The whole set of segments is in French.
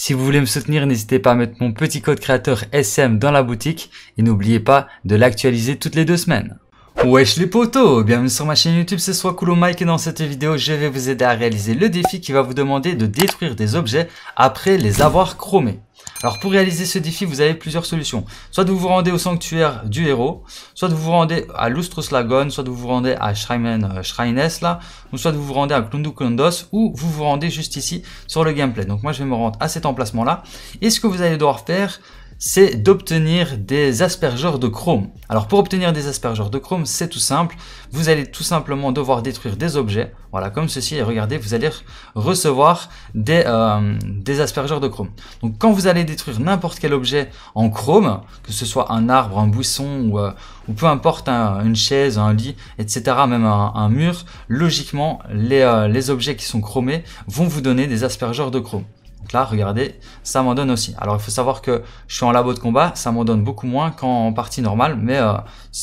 Si vous voulez me soutenir, n'hésitez pas à mettre mon petit code créateur SM dans la boutique et n'oubliez pas de l'actualiser toutes les deux semaines. Wesh les potos Bienvenue sur ma chaîne YouTube, c'est soit Mike et dans cette vidéo, je vais vous aider à réaliser le défi qui va vous demander de détruire des objets après les avoir chromés. Alors pour réaliser ce défi, vous avez plusieurs solutions. Soit vous vous rendez au sanctuaire du héros, soit vous vous rendez à Lagon, soit vous vous rendez à Shrymen euh, Shrines là, ou soit vous vous rendez à Klundu Klundos, ou vous vous rendez juste ici sur le gameplay. Donc moi je vais me rendre à cet emplacement là. Et ce que vous allez devoir faire, c'est d'obtenir des aspergeurs de chrome. Alors pour obtenir des aspergeurs de chrome, c'est tout simple. Vous allez tout simplement devoir détruire des objets, voilà comme ceci, et regardez, vous allez recevoir des, euh, des aspergeurs de chrome. Donc quand vous allez détruire n'importe quel objet en chrome, que ce soit un arbre, un buisson ou, euh, peu importe, une chaise, un lit, etc., même un, mur, logiquement, les, euh, les objets qui sont chromés vont vous donner des aspergeurs de chrome. Donc là, regardez, ça m'en donne aussi. Alors, il faut savoir que je suis en labo de combat, ça m'en donne beaucoup moins qu'en partie normale, mais euh,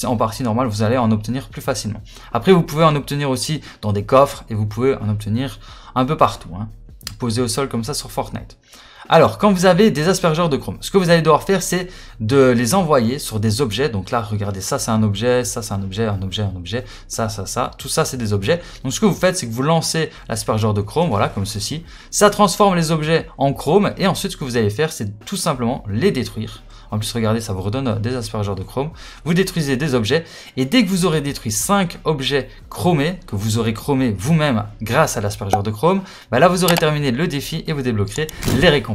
en partie normale, vous allez en obtenir plus facilement. Après, vous pouvez en obtenir aussi dans des coffres et vous pouvez en obtenir un peu partout. Hein. posé au sol comme ça sur Fortnite. Alors, quand vous avez des aspergeurs de chrome, ce que vous allez devoir faire, c'est de les envoyer sur des objets. Donc là, regardez, ça c'est un objet, ça c'est un objet, un objet, un objet, ça, ça, ça. Tout ça, c'est des objets. Donc ce que vous faites, c'est que vous lancez l'aspergeur de chrome, voilà, comme ceci. Ça transforme les objets en chrome. Et ensuite, ce que vous allez faire, c'est tout simplement les détruire. En plus, regardez, ça vous redonne euh, des aspergeurs de chrome. Vous détruisez des objets et dès que vous aurez détruit 5 objets chromés, que vous aurez chromés vous-même grâce à l'aspergeur de chrome, bah là, vous aurez terminé le défi et vous débloquerez les récompenses